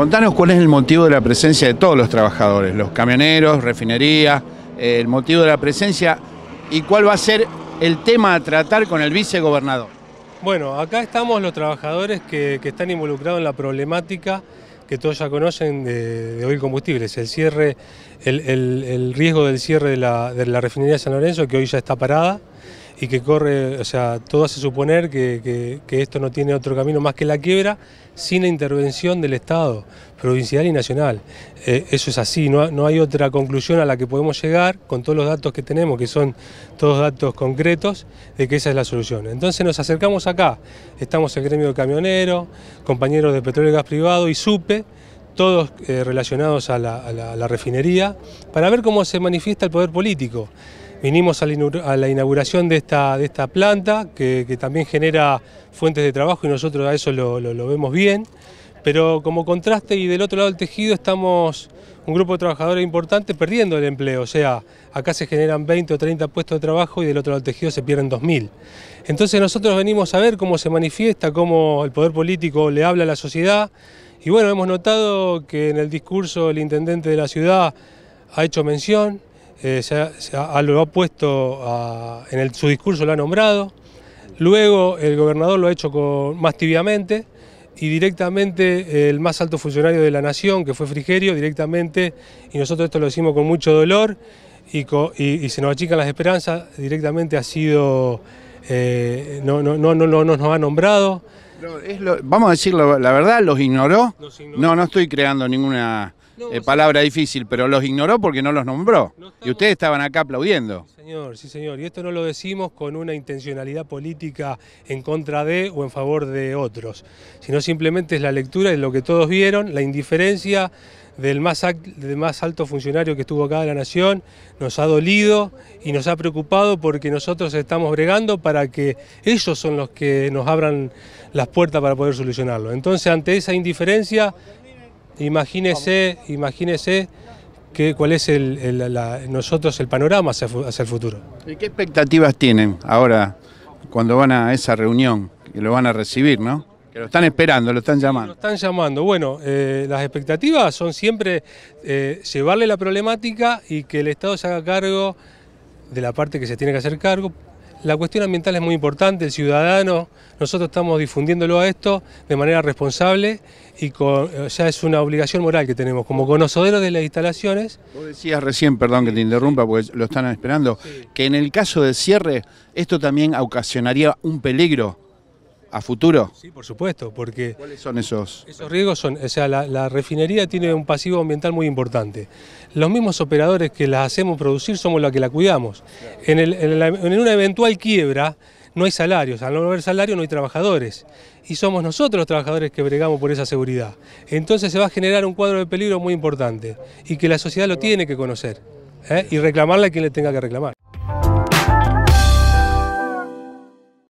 contanos cuál es el motivo de la presencia de todos los trabajadores, los camioneros, refinería, el motivo de la presencia y cuál va a ser el tema a tratar con el vicegobernador. Bueno, acá estamos los trabajadores que, están involucrados en la problemática que todos ya conocen de, hoy combustibles, el cierre, el, riesgo del cierre de la, de la refinería de San Lorenzo, que hoy ya está parada, y que corre, o sea, todo hace suponer que, esto no tiene otro camino más que la quiebra sin la intervención del Estado, provincial y nacional. Eh, eso es así, no, no, hay otra conclusión a la que podemos llegar con todos los datos que tenemos, que son todos datos concretos, de que esa es la solución. Entonces nos acercamos acá, estamos el gremio de camioneros, compañeros de petróleo y gas privado y SUPE, todos eh, relacionados a la, refinería, para ver cómo se manifiesta el poder político. Vinimos a la inauguración de esta, planta, que, también genera fuentes de trabajo y nosotros a eso lo, lo vemos bien pero como contraste y del otro lado del tejido estamos un grupo de trabajadores importante perdiendo el empleo, o sea, acá se generan 20 o 30 puestos de trabajo y del otro lado del tejido se pierden 2.000. Entonces nosotros venimos a ver cómo se manifiesta, cómo el poder político le habla a la sociedad, y bueno, hemos notado que en el discurso el intendente de la ciudad ha hecho mención, eh, lo ha puesto en el, su discurso, lo ha nombrado. Luego el gobernador lo ha hecho más tibiamente y directamente el más alto funcionario de la nación, que fue Frigerio, directamente, y nosotros esto lo decimos con mucho dolor y, se nos achican las esperanzas, directamente ha sido, eh, no, no, no, no nos ha nombrado vamos a decirlo, la verdad, los ignoró. No, no estoy creando ninguna eh, palabra difícil, pero los ignoró porque no los nombró. Y ustedes estaban acá aplaudiendo. señor, sí, señor. Y esto no lo decimos con una intencionalidad política en contra de o en favor de otros, sino simplemente es la lectura de lo que todos vieron, la indiferencia del más, del más alto funcionario que estuvo acá de la Nación, nos ha dolido y nos ha preocupado porque nosotros estamos bregando para que ellos son los que nos abran las puertas para poder solucionarlo. Entonces, ante esa indiferencia, Imagínese, cuál es el, nosotros el panorama hacia, el futuro. ¿Y qué expectativas tienen ahora cuando van a esa reunión, que lo van a recibir, ¿no? Que lo están esperando, lo están llamando. Lo están llamando. Bueno, eh, las expectativas son siempre eh, llevarle la problemática y que el Estado se haga cargo de la parte que se tiene que hacer cargo, la cuestión ambiental es muy importante, el ciudadano, nosotros estamos difundiéndolo a esto de manera responsable y con, eh, ya es una obligación moral que tenemos como conocedores de las instalaciones. Vos decías recién, perdón que te interrumpa porque lo están esperando, que en el caso del cierre esto también ocasionaría un peligro a futuro? Sí, por supuesto, porque... ¿Cuáles son esos? Esos riesgos son, o sea, la, refinería tiene un pasivo ambiental muy importante. Los mismos operadores que las hacemos producir somos los que la cuidamos. En, una eventual quiebra no hay salarios, al no haber salario no hay trabajadores. Y somos nosotros los trabajadores que bregamos por esa seguridad. Entonces se va a generar un cuadro de peligro muy importante y que la sociedad lo tiene que conocer ¿eh? y reclamarle a quien le tenga que reclamar.